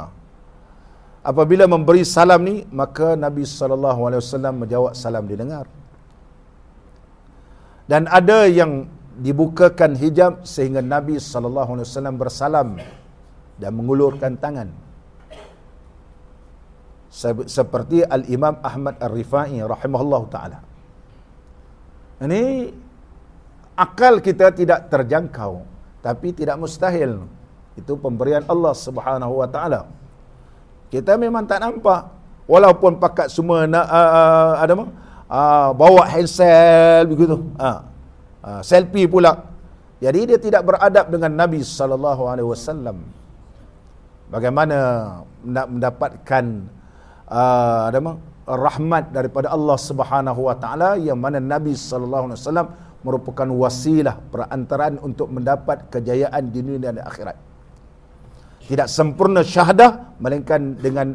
apabila memberi salam ni maka Nabi sallallahu alaihi wasallam menjawab salam didengar dan ada yang dibukakan hijab sehingga Nabi sallallahu alaihi wasallam bersalam dan mengulurkan tangan seperti Al Imam Ahmad Ar Rifai rahimahullah taala. Ini akal kita tidak terjangkau, tapi tidak mustahil. Itu pemberian Allah Subhanahu Wa Taala. Kita memang tak nampak, walaupun pakat semua nak uh, ada uh, bawa handset begitu, uh, uh, selfie pula. Jadi dia tidak beradab dengan Nabi saw. Bagaimana nak mendapatkan Ah, ada uh, rahmat daripada Allah Subhanahu Wa Taala yang mana Nabi Sallallahu Alaihi Wasallam merupakan wasilah perantaraan untuk mendapat kejayaan di dunia dan akhirat. Tidak sempurna syahadah melainkan dengan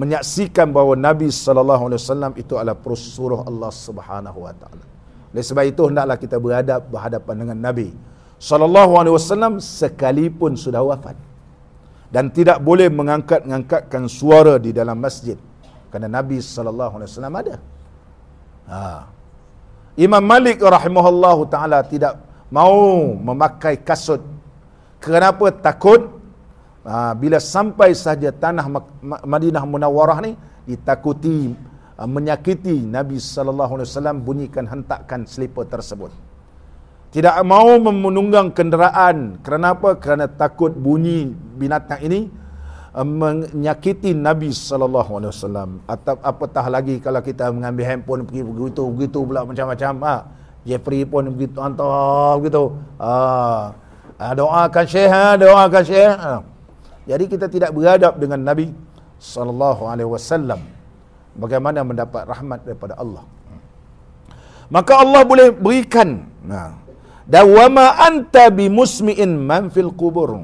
menyaksikan bahawa Nabi Sallallahu Alaihi Wasallam itu adalah perusuh Allah Subhanahu Wa Taala. Oleh sebab itu hendaklah kita berhadap berhadapan dengan Nabi Sallallahu Alaihi Wasallam sekalipun sudah wafat dan tidak boleh mengangkat-ngangkatkan suara di dalam masjid kerana Nabi sallallahu alaihi wasallam ada. Ha. Imam Malik Rahimahullah taala tidak mau memakai kasut. Kenapa takut? Ha, bila sampai sahaja tanah Madinah Munawarah ni ditakuti ha, menyakiti Nabi sallallahu alaihi wasallam bunyikan hentakkan selipar tersebut. Tidak mau menunggang kenderaan. Kenapa? Kerana takut bunyi binatang ini Eh, menyakiti Nabi saw alaihi wasallam atau apatah lagi kalau kita mengambil handphone pergi begitu begitu pula macam-macam ha Jeffrey pun begitu antar begitu ha. ha doakan syekh ha doakan syekh ha. jadi kita tidak beradab dengan Nabi saw. bagaimana mendapat rahmat daripada Allah maka Allah boleh berikan nah ha. dawama anta bimusmiin man fil qubur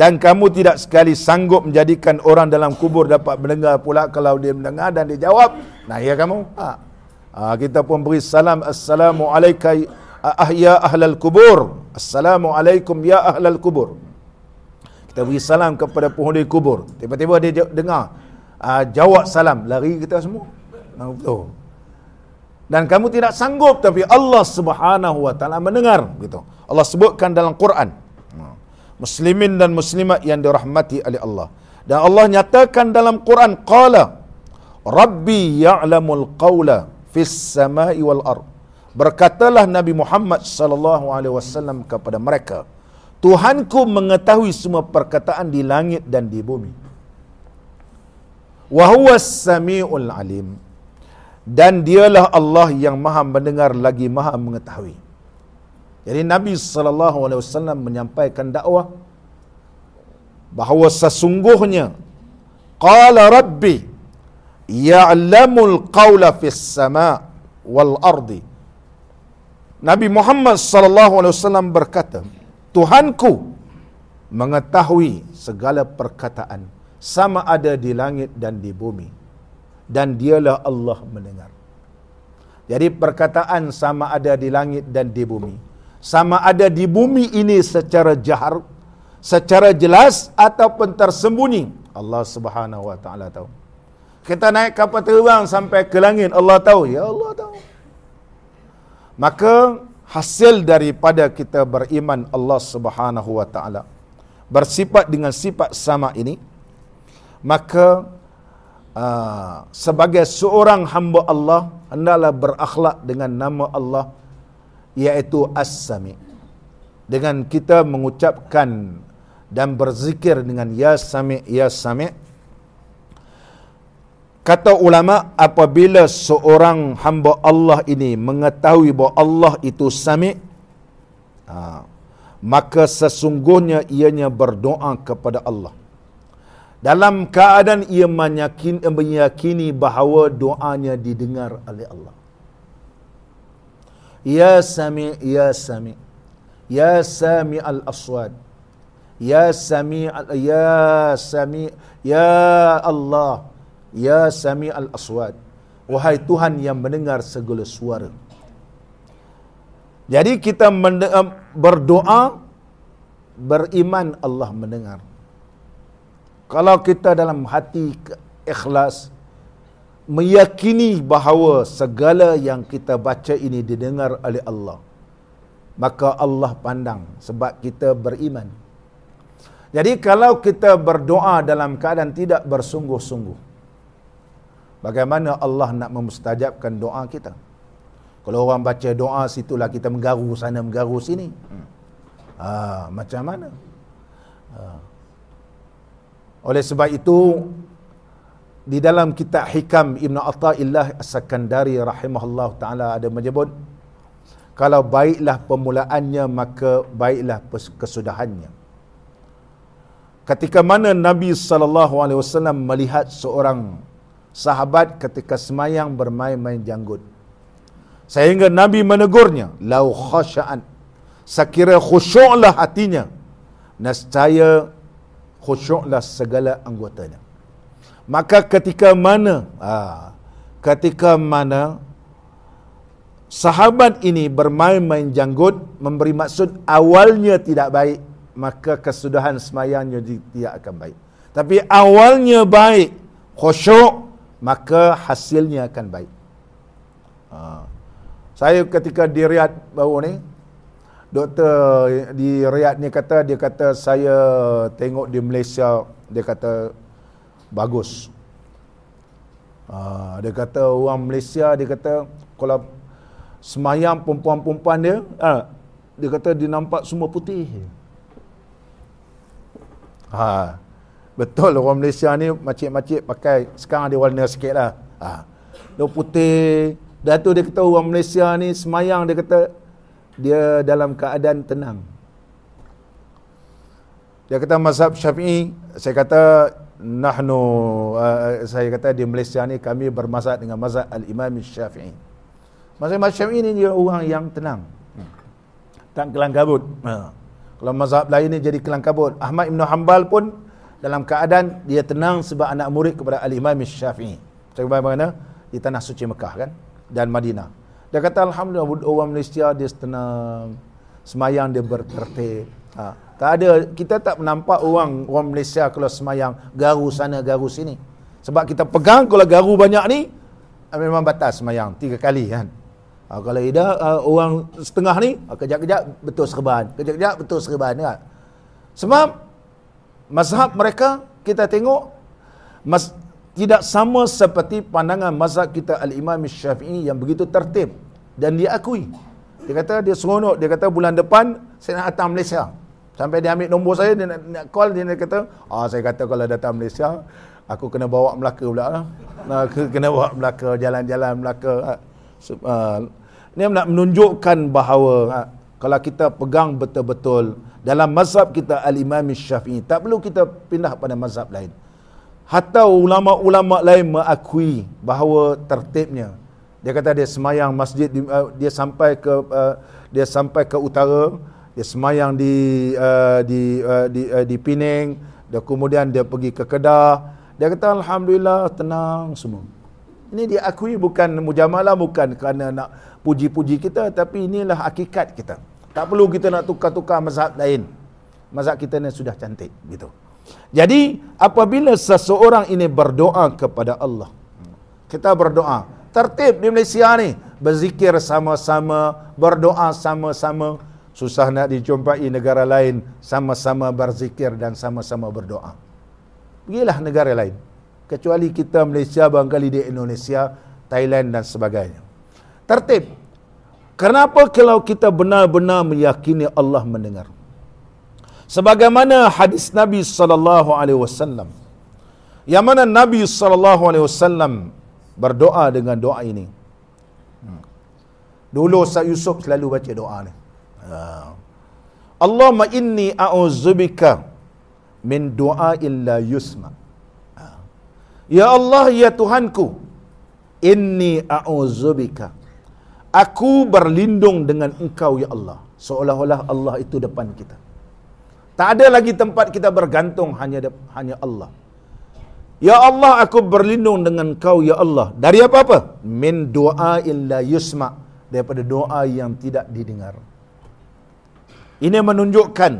dan kamu tidak sekali sanggup menjadikan orang dalam kubur dapat mendengar pula kalau dia mendengar dan dia jawab nah ya kamu ha. Ha, kita pun beri salam assalamualaikum ahya ahlal kubur assalamualaikum ya ahlal kubur kita beri salam kepada pohon di kubur tiba-tiba dia dengar uh, jawab salam lari kita semua nah, betul dan kamu tidak sanggup tapi Allah Subhanahu wa taala mendengar gitu. Allah sebutkan dalam Quran muslimin dan muslimat yang dirahmati oleh Allah. Dan Allah nyatakan dalam Quran qala Rabbi ya'lamul qawla fis samai wal Ar." Berkatalah Nabi Muhammad sallallahu alaihi wasallam kepada mereka, Tuhanku mengetahui semua perkataan di langit dan di bumi. Wa huwa samiul alim. Dan dialah Allah yang maha mendengar lagi maha mengetahui. Jadi Nabi sallallahu alaihi wasallam menyampaikan dakwah bahawa sesungguhnya qala rabbi ya'lamul qawla fis sama wal ardi Nabi Muhammad sallallahu alaihi wasallam berkata Tuhanku mengetahui segala perkataan sama ada di langit dan di bumi dan dialah Allah mendengar Jadi perkataan sama ada di langit dan di bumi sama ada di bumi ini secara jahar secara jelas ataupun tersembunyi Allah Subhanahu wa taala tahu kita naik kapal terbang sampai ke langit Allah tahu ya Allah tahu maka hasil daripada kita beriman Allah Subhanahu wa taala bersifat dengan sifat sama ini maka uh, sebagai seorang hamba Allah hendaklah berakhlak dengan nama Allah iaitu as-sami dengan kita mengucapkan dan berzikir dengan ya sami ya sami kata ulama apabila seorang hamba Allah ini mengetahui bahawa Allah itu sami ha, maka sesungguhnya ianya berdoa kepada Allah dalam keadaan ia meyakini bahawa doanya didengar oleh Allah Ya Sami, Ya Sami, Ya Sami al Aswad, Ya Sami, Ya Sami, Ya Allah, Ya Sami al Aswad. Wahai Tuhan yang mendengar segala suara. Jadi kita berdoa, beriman Allah mendengar. Kalau kita dalam hati ikhlas, meyakini bahawa segala yang kita baca ini didengar oleh Allah maka Allah pandang sebab kita beriman jadi kalau kita berdoa dalam keadaan tidak bersungguh-sungguh bagaimana Allah nak memustajabkan doa kita kalau orang baca doa situlah kita menggaru sana menggaru sini ha, macam mana ha. oleh sebab itu di dalam kitab Hikam Ibn Atta'illah As-Sakandari rahimahullah ta'ala ada menyebut kalau baiklah pemulaannya maka baiklah kesudahannya ketika mana Nabi SAW melihat seorang sahabat ketika semayang bermain-main janggut sehingga Nabi menegurnya lau khasha'an sekira khusyuklah hatinya nascaya khusyuklah segala anggotanya maka ketika mana aa, ha, ketika mana sahabat ini bermain-main janggut memberi maksud awalnya tidak baik maka kesudahan semayangnya tidak akan baik tapi awalnya baik khusyuk maka hasilnya akan baik aa. Ha. saya ketika di Riyadh baru ni doktor di Riyadh ni kata dia kata saya tengok di Malaysia dia kata bagus. Uh, dia kata orang Malaysia dia kata kalau semayang perempuan-perempuan dia uh, dia kata dia nampak semua putih. Ha. Betul orang Malaysia ni macik-macik pakai sekarang dia warna sikit lah. Ha. Dia putih. Dah tu dia kata orang Malaysia ni semayang dia kata dia dalam keadaan tenang. Dia kata mazhab syafi'i, saya kata nahnu uh, saya kata di Malaysia ni kami bermazhab dengan mazhab al-Imam Syafi'i. Mazhab Syafi'i ni dia orang yang tenang. Tak kelangkabut. Ha. Kalau mazhab lain ni jadi kelang kabut. Ahmad Ibn Hanbal pun dalam keadaan dia tenang sebab anak murid kepada al-Imam Syafi'i. Macam mana? Di tanah suci Mekah kan dan Madinah. Dia kata alhamdulillah orang Malaysia dia tenang. Semayang dia bertertib. Ha. Tak ada, kita tak nampak orang orang Malaysia kalau semayang garu sana garu sini. Sebab kita pegang kalau garu banyak ni ah, memang batas semayang tiga kali kan. Ha, kalau ida ha, ah, orang setengah ni ha, kejap-kejap betul serban, kejap-kejap betul serban kan. Sebab mazhab mereka kita tengok mas, tidak sama seperti pandangan mazhab kita Al-Imam Syafi'i yang begitu tertib dan diakui. Dia kata dia seronok, dia kata bulan depan saya nak datang Malaysia. Sampai dia ambil nombor saya, dia nak, nak call, dia nak kata, ah saya kata kalau datang Malaysia, aku kena bawa Melaka pula lah. Aku kena bawa Melaka, jalan-jalan Melaka. Ini ah, ah, nak menunjukkan bahawa ah, kalau kita pegang betul-betul dalam mazhab kita al-imam syafi'i, tak perlu kita pindah pada mazhab lain. Hatta ulama-ulama lain mengakui bahawa tertibnya. Dia kata dia semayang masjid, dia sampai ke dia sampai ke utara, dia semayang di uh, di uh, di uh, di Pinang dia kemudian dia pergi ke Kedah dia kata alhamdulillah tenang semua ini dia akui bukan mujamalah bukan kerana nak puji-puji kita tapi inilah hakikat kita tak perlu kita nak tukar-tukar mazhab lain mazhab kita ni sudah cantik gitu jadi apabila seseorang ini berdoa kepada Allah kita berdoa tertib di Malaysia ni berzikir sama-sama berdoa sama-sama susah nak dijumpai negara lain sama-sama berzikir dan sama-sama berdoa. Pergilah negara lain. Kecuali kita Malaysia, Bangkali di Indonesia, Thailand dan sebagainya. Tertib. Kenapa kalau kita benar-benar meyakini Allah mendengar? Sebagaimana hadis Nabi sallallahu alaihi wasallam. Yang mana Nabi sallallahu alaihi wasallam berdoa dengan doa ini. Hmm. Dulu Ustaz Yusuf selalu baca doa ni. Ah. Allahumma inni a'udzubika min doa illa yusma. Ah. Ya Allah ya Tuhanku, inni a'udzubika. Aku berlindung dengan Engkau ya Allah, seolah-olah Allah itu depan kita. Tak ada lagi tempat kita bergantung hanya hanya Allah. Ya Allah aku berlindung dengan Engkau ya Allah. Dari apa-apa? Min doa illa yusma, daripada doa yang tidak didengar. Ini menunjukkan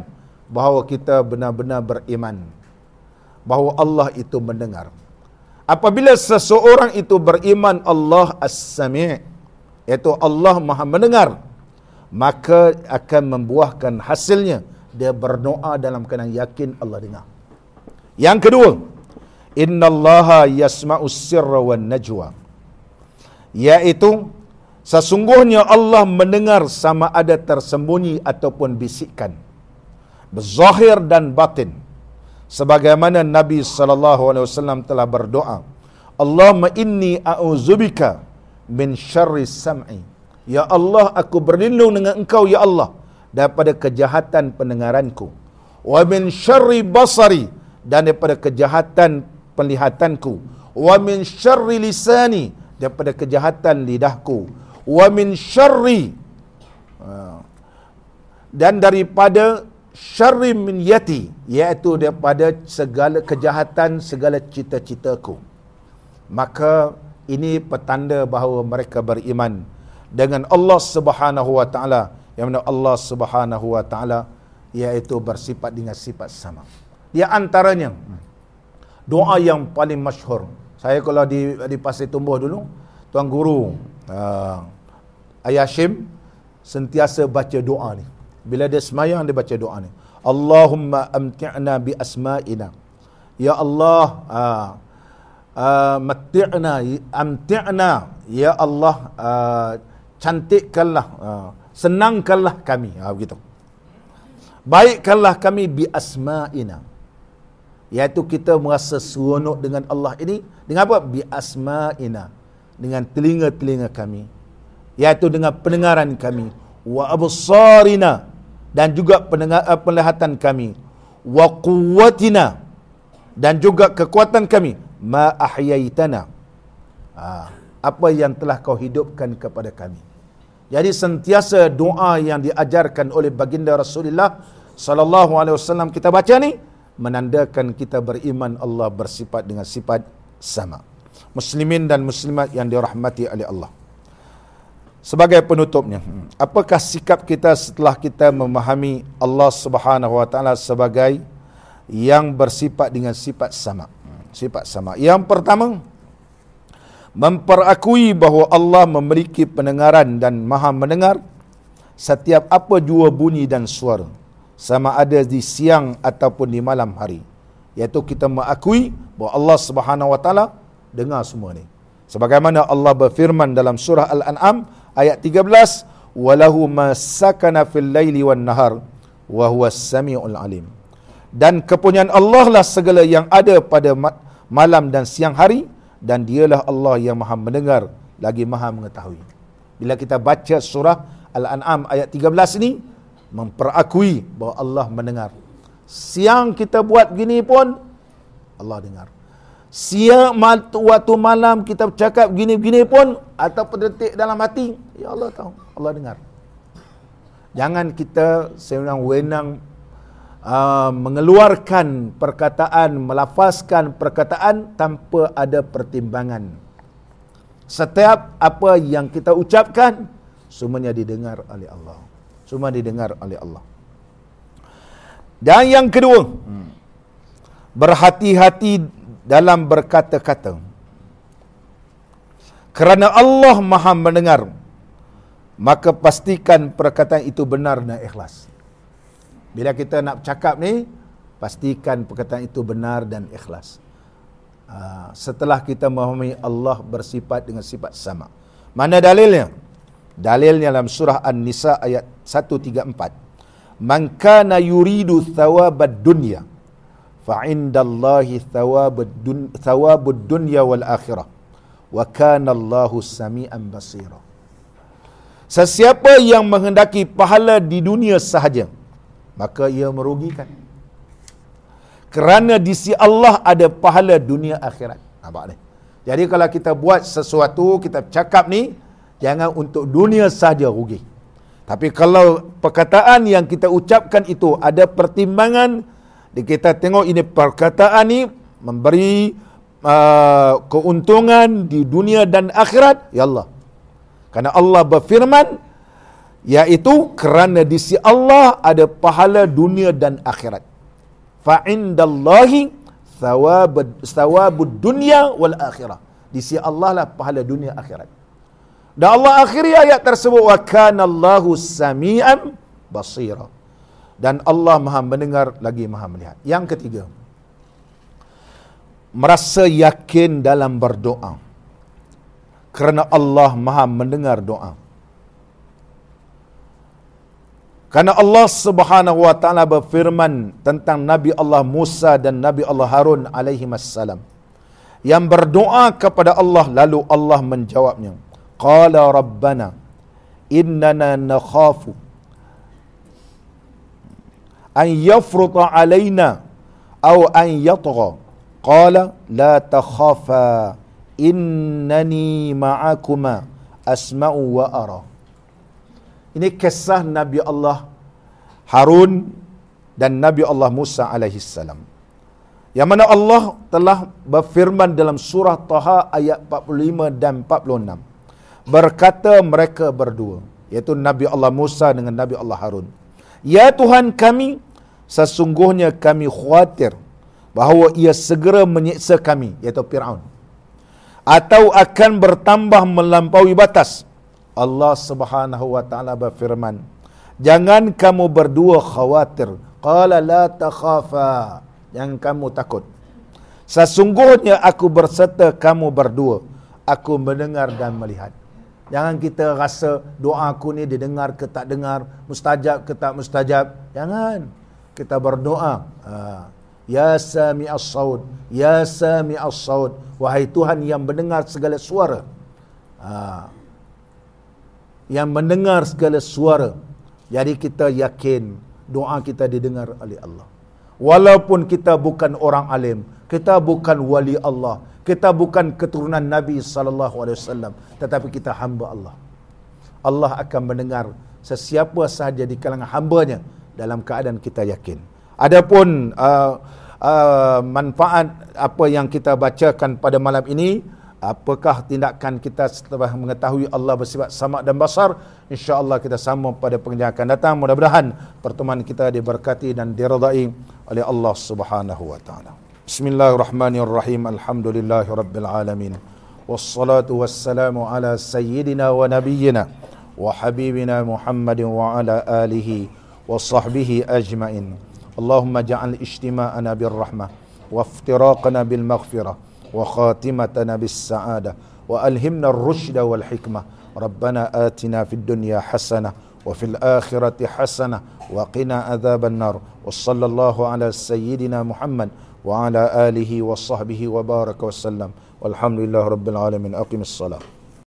bahawa kita benar-benar beriman. Bahawa Allah itu mendengar. Apabila seseorang itu beriman Allah as-sami' iaitu Allah maha mendengar maka akan membuahkan hasilnya dia berdoa dalam keadaan yakin Allah dengar. Yang kedua, Inna innallaha yasma'us sirra wa najwa. Yaitu Sesungguhnya Allah mendengar sama ada tersembunyi ataupun bisikan. Berzahir dan batin. Sebagaimana Nabi saw telah berdoa. Allah ma'inni auzubika min syarri sam'i. Ya Allah, aku berlindung dengan Engkau ya Allah daripada kejahatan pendengaranku. Wa min syarri basari dan daripada kejahatan penglihatanku. Wa min syarri lisani daripada kejahatan lidahku wa min syarri ha. dan daripada syarri min yati iaitu daripada segala kejahatan segala cita-citaku maka ini petanda bahawa mereka beriman dengan Allah Subhanahu wa taala yang mana Allah Subhanahu wa taala iaitu bersifat dengan sifat sama di antaranya doa yang paling masyhur saya kalau di di Pasir Tumbuh dulu tuan guru uh, Ayah Hashim sentiasa baca doa ni. Bila dia semayang, dia baca doa ni. Allahumma amti'na bi asma'ina. Ya Allah, uh, ah, uh, ah, mati'na, amti'na. Ya Allah, uh, cantikkanlah, uh, senangkanlah kami. Ha, begitu. Baikkanlah kami bi asma'ina. Iaitu kita merasa seronok dengan Allah ini. Dengan apa? Bi asma'ina dengan telinga-telinga kami iaitu dengan pendengaran kami wa absarina dan juga pendengar, uh, penglihatan kami wa quwwatina dan juga kekuatan kami ma ahyaitana ha, apa yang telah kau hidupkan kepada kami jadi sentiasa doa yang diajarkan oleh baginda Rasulullah sallallahu alaihi wasallam kita baca ni menandakan kita beriman Allah bersifat dengan sifat sama' muslimin dan muslimat yang dirahmati oleh Allah. Sebagai penutupnya, hmm, apakah sikap kita setelah kita memahami Allah Subhanahu wa taala sebagai yang bersifat dengan sifat sama? Hmm, sifat sama. Yang pertama, memperakui bahawa Allah memiliki pendengaran dan maha mendengar setiap apa jua bunyi dan suara sama ada di siang ataupun di malam hari iaitu kita mengakui bahawa Allah Subhanahu wa taala dengar semua ni sebagaimana Allah berfirman dalam surah al-an'am ayat 13 walahu masakana fil laili wan nahar wa huwa samiul alim dan kepunyaan Allah lah segala yang ada pada malam dan siang hari dan dialah Allah yang maha mendengar lagi maha mengetahui bila kita baca surah al-an'am ayat 13 ini memperakui bahawa Allah mendengar siang kita buat gini pun Allah dengar. Siap waktu malam kita bercakap gini-gini pun Atau pedetik dalam hati Ya Allah tahu Allah dengar Jangan kita sebenarnya wenang uh, Mengeluarkan perkataan Melafazkan perkataan Tanpa ada pertimbangan Setiap apa yang kita ucapkan Semuanya didengar oleh Allah Semua didengar oleh Allah Dan yang kedua hmm. Berhati-hati dalam berkata-kata kerana Allah maha mendengar maka pastikan perkataan itu benar dan ikhlas bila kita nak cakap ni pastikan perkataan itu benar dan ikhlas ah, setelah kita memahami Allah bersifat dengan sifat sama. Mana dalilnya? Dalilnya dalam surah An-Nisa ayat 134. Man kana yuridu thawabad dunia. فعند الله ثواب الدن... ثواب الدنيا والآخرة وكان الله سميعا بصيرا Sesiapa yang menghendaki pahala di dunia sahaja maka ia merugikan kerana di sisi Allah ada pahala dunia akhirat nampak ni jadi kalau kita buat sesuatu kita cakap ni jangan untuk dunia sahaja rugi tapi kalau perkataan yang kita ucapkan itu ada pertimbangan dia kita tengok ini perkataan ini memberi uh, keuntungan di dunia dan akhirat. Ya Allah. Karena Allah berfirman yaitu kerana di sisi Allah ada pahala dunia dan akhirat. Fa indallahi thawab thawabud wal akhirah. Di sisi Allah lah pahala dunia akhirat. Dan Allah akhiri ayat tersebut wa kana Allahu samian basira dan Allah Maha mendengar lagi Maha melihat. Yang ketiga, merasa yakin dalam berdoa. Kerana Allah Maha mendengar doa. Karena Allah Subhanahu wa taala berfirman tentang Nabi Allah Musa dan Nabi Allah Harun alaihi wasallam yang berdoa kepada Allah lalu Allah menjawabnya. Qala rabbana innana nakhafu an yafruta alaina aw an yatgha qala la takhafa innani ma'akuma asma'u wa ara ini kisah nabi Allah Harun dan nabi Allah Musa alaihi salam yang mana Allah telah berfirman dalam surah Taha ayat 45 dan 46 berkata mereka berdua iaitu nabi Allah Musa dengan nabi Allah Harun Ya Tuhan kami, sesungguhnya kami khawatir bahawa ia segera menyiksa kami, iaitu Fir'aun. Atau akan bertambah melampaui batas. Allah subhanahu wa ta'ala berfirman, Jangan kamu berdua khawatir. Qala la takhafa. yang kamu takut. Sesungguhnya aku berserta kamu berdua. Aku mendengar dan melihat. Jangan kita rasa doa aku ni didengar ke tak dengar, mustajab ke tak mustajab. Jangan. Kita berdoa. Ha. Ya sami as-saud, ya sami as-saud. Wahai Tuhan yang mendengar segala suara. Ha. Yang mendengar segala suara. Jadi kita yakin doa kita didengar oleh Allah. Walaupun kita bukan orang alim, kita bukan wali Allah, kita bukan keturunan Nabi sallallahu alaihi wasallam tetapi kita hamba Allah. Allah akan mendengar sesiapa sahaja di kalangan hambanya dalam keadaan kita yakin. Adapun uh, uh, manfaat apa yang kita bacakan pada malam ini apakah tindakan kita setelah mengetahui Allah bersifat sama dan basar insyaallah kita sama pada pengajian akan datang mudah-mudahan pertemuan kita diberkati dan diridai oleh Allah Subhanahu wa taala بسم الله الرحمن الرحيم الحمد لله رب العالمين والصلاة والسلام على سيدنا ونبينا وحبيبنا محمد وعلى آله وصحبه أجمعين اللهم اجعل اجتماعنا بالرحمة وافتراقنا بالمغفرة وخاتمتنا بالسعادة وألهمنا الرشد والحكمة ربنا آتنا في الدنيا حسنة وفي الآخرة حسنة وقنا عذاب النار وصلى الله على سيدنا محمد وعلى آله وصحبه وبارك وسلم والحمد لله رب العالمين أقم الصلاة